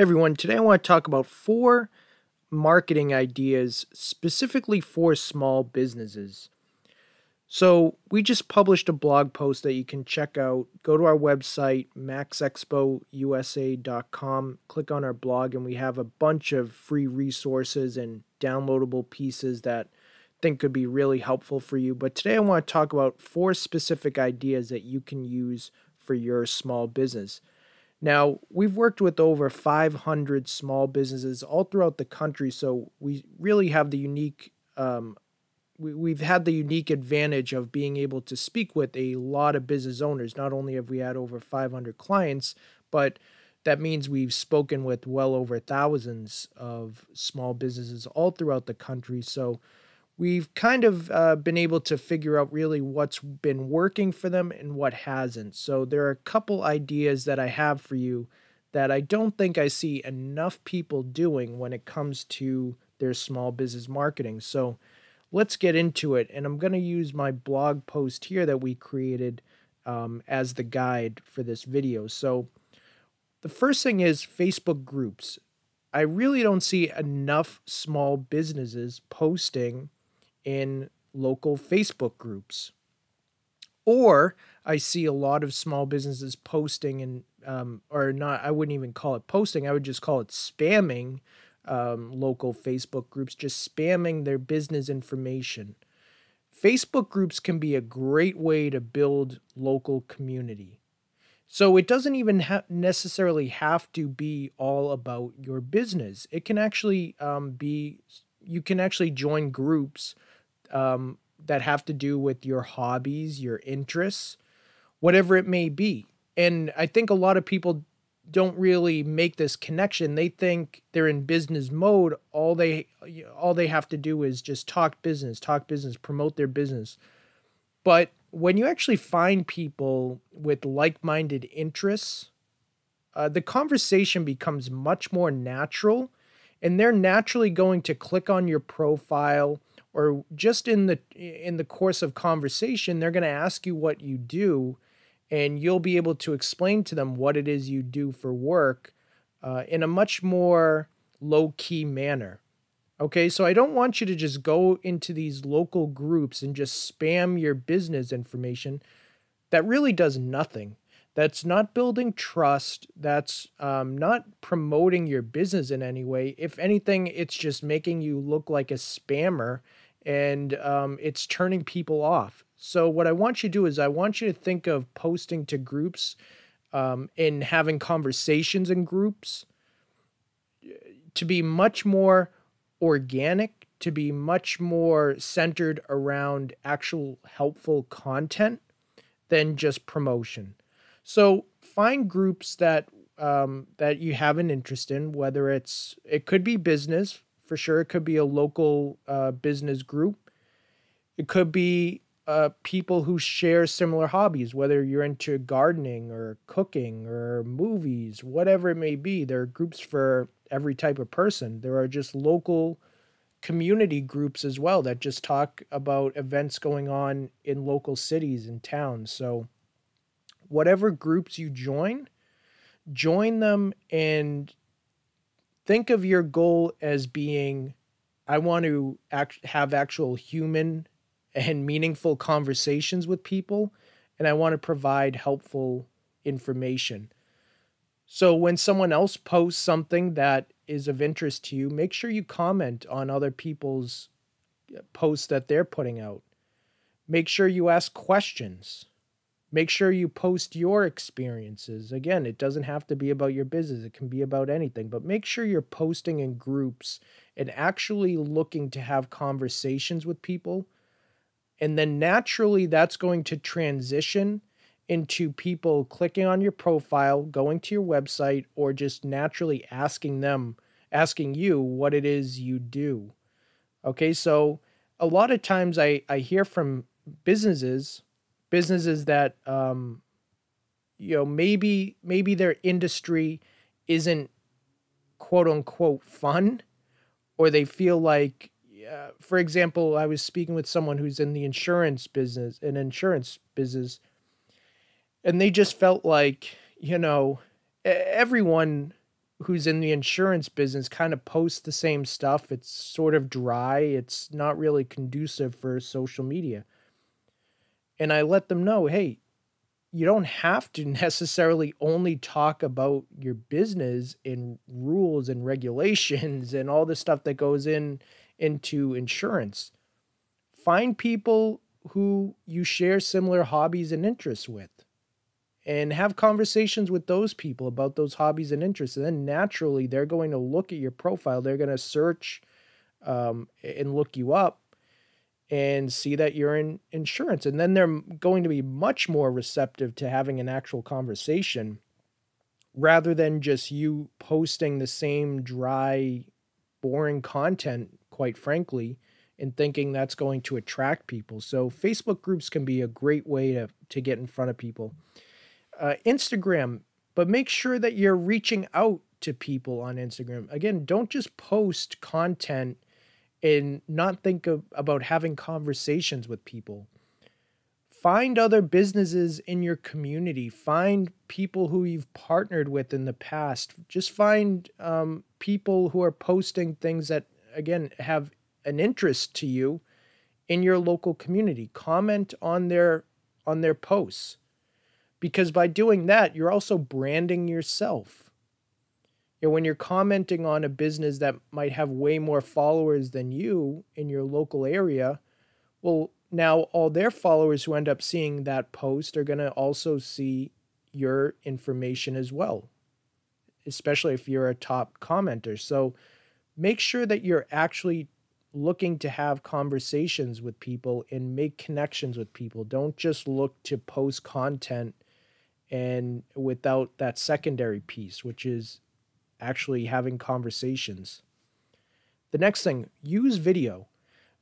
everyone, today I want to talk about four marketing ideas specifically for small businesses. So, we just published a blog post that you can check out. Go to our website, maxexpousa.com, click on our blog, and we have a bunch of free resources and downloadable pieces that I think could be really helpful for you. But today I want to talk about four specific ideas that you can use for your small business. Now, we've worked with over 500 small businesses all throughout the country, so we really have the unique, um, we, we've had the unique advantage of being able to speak with a lot of business owners. Not only have we had over 500 clients, but that means we've spoken with well over thousands of small businesses all throughout the country. So we've kind of uh, been able to figure out really what's been working for them and what hasn't. So there are a couple ideas that I have for you that I don't think I see enough people doing when it comes to their small business marketing. So let's get into it. And I'm going to use my blog post here that we created um, as the guide for this video. So the first thing is Facebook groups. I really don't see enough small businesses posting in local Facebook groups. Or I see a lot of small businesses posting and, um, or not, I wouldn't even call it posting, I would just call it spamming um, local Facebook groups, just spamming their business information. Facebook groups can be a great way to build local community. So it doesn't even ha necessarily have to be all about your business. It can actually um, be, you can actually join groups um, that have to do with your hobbies, your interests, whatever it may be. And I think a lot of people don't really make this connection. They think they're in business mode. All they all they have to do is just talk business, talk business, promote their business. But when you actually find people with like-minded interests, uh, the conversation becomes much more natural, and they're naturally going to click on your profile or just in the in the course of conversation they're going to ask you what you do and you'll be able to explain to them what it is you do for work uh, in a much more low key manner. Okay, so I don't want you to just go into these local groups and just spam your business information. That really does nothing. That's not building trust. That's um, not promoting your business in any way. If anything, it's just making you look like a spammer and um, it's turning people off. So what I want you to do is I want you to think of posting to groups um, and having conversations in groups uh, to be much more organic, to be much more centered around actual helpful content than just promotion. So find groups that um, that you have an interest in, whether it's it could be business, for sure. It could be a local uh, business group. It could be uh, people who share similar hobbies, whether you're into gardening or cooking or movies, whatever it may be. There are groups for every type of person. There are just local community groups as well that just talk about events going on in local cities and towns. So, whatever groups you join, join them and think of your goal as being I want to act, have actual human and meaningful conversations with people, and I want to provide helpful information. So when someone else posts something that is of interest to you, make sure you comment on other people's uh, posts that they're putting out. Make sure you ask questions. Make sure you post your experiences. Again, it doesn't have to be about your business, it can be about anything, but make sure you're posting in groups and actually looking to have conversations with people. And then naturally, that's going to transition into people clicking on your profile, going to your website, or just naturally asking them, asking you what it is you do. Okay, so a lot of times I, I hear from businesses businesses that um, you know maybe maybe their industry isn't quote unquote fun or they feel like uh, for example i was speaking with someone who's in the insurance business an insurance business and they just felt like you know everyone who's in the insurance business kind of posts the same stuff it's sort of dry it's not really conducive for social media and I let them know, hey, you don't have to necessarily only talk about your business and rules and regulations and all the stuff that goes in into insurance. Find people who you share similar hobbies and interests with and have conversations with those people about those hobbies and interests. And then naturally, they're going to look at your profile, they're going to search um, and look you up and see that you're in insurance. And then they're going to be much more receptive to having an actual conversation rather than just you posting the same dry, boring content, quite frankly, and thinking that's going to attract people. So Facebook groups can be a great way to, to get in front of people. Uh, Instagram, but make sure that you're reaching out to people on Instagram. Again, don't just post content – and not think of, about having conversations with people. Find other businesses in your community. Find people who you've partnered with in the past. Just find um, people who are posting things that, again, have an interest to you in your local community. Comment on their on their posts because by doing that, you're also branding yourself you know, when you're commenting on a business that might have way more followers than you in your local area, well, now all their followers who end up seeing that post are going to also see your information as well, especially if you're a top commenter. So make sure that you're actually looking to have conversations with people and make connections with people. Don't just look to post content and without that secondary piece, which is actually having conversations. The next thing, use video.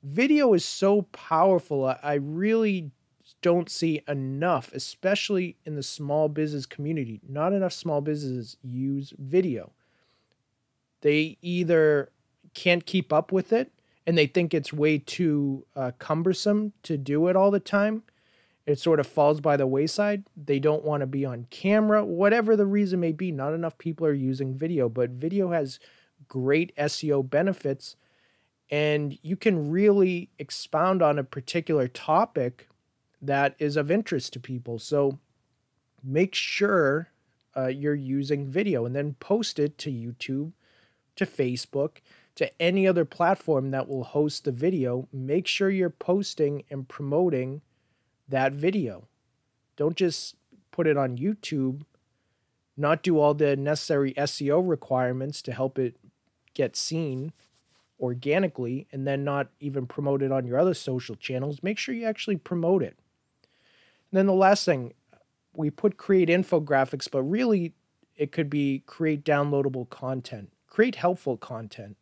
Video is so powerful. I really don't see enough, especially in the small business community. Not enough small businesses use video. They either can't keep up with it and they think it's way too uh, cumbersome to do it all the time it sort of falls by the wayside. They don't want to be on camera, whatever the reason may be. Not enough people are using video, but video has great SEO benefits. And you can really expound on a particular topic that is of interest to people. So make sure uh, you're using video and then post it to YouTube, to Facebook, to any other platform that will host the video. Make sure you're posting and promoting that video. Don't just put it on YouTube, not do all the necessary SEO requirements to help it get seen organically, and then not even promote it on your other social channels. Make sure you actually promote it. And then the last thing, we put create infographics, but really it could be create downloadable content, create helpful content.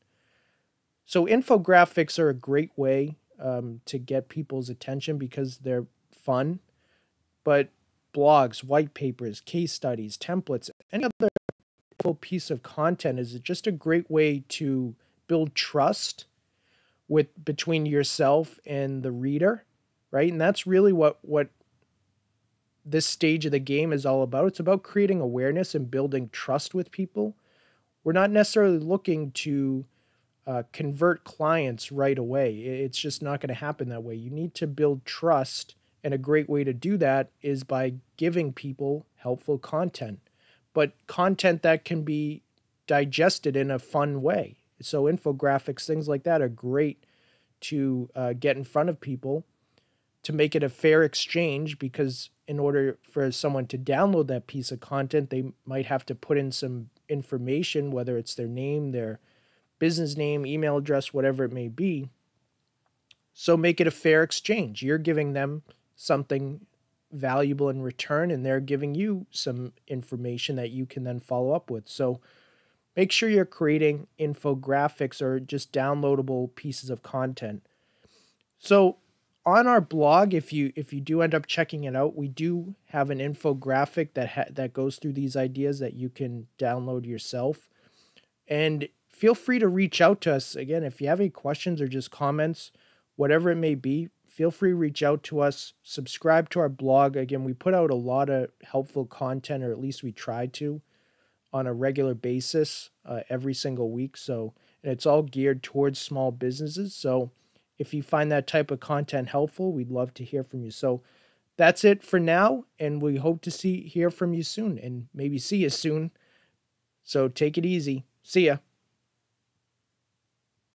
So infographics are a great way um, to get people's attention because they're fun, but blogs, white papers, case studies, templates, any other piece of content is just a great way to build trust with between yourself and the reader, right? And that's really what what this stage of the game is all about. It's about creating awareness and building trust with people. We're not necessarily looking to uh, convert clients right away. It's just not going to happen that way. You need to build trust and a great way to do that is by giving people helpful content, but content that can be digested in a fun way. So, infographics, things like that, are great to uh, get in front of people to make it a fair exchange because, in order for someone to download that piece of content, they might have to put in some information, whether it's their name, their business name, email address, whatever it may be. So make it a fair exchange. You're giving them something valuable in return and they're giving you some information that you can then follow up with. So make sure you're creating infographics or just downloadable pieces of content. So on our blog if you if you do end up checking it out, we do have an infographic that that goes through these ideas that you can download yourself. And feel free to reach out to us again if you have any questions or just comments, whatever it may be, feel free to reach out to us, subscribe to our blog. Again, we put out a lot of helpful content, or at least we try to, on a regular basis uh, every single week. So, and it's all geared towards small businesses. So, if you find that type of content helpful, we'd love to hear from you. So, that's it for now, and we hope to see hear from you soon, and maybe see you soon. So, take it easy. See ya.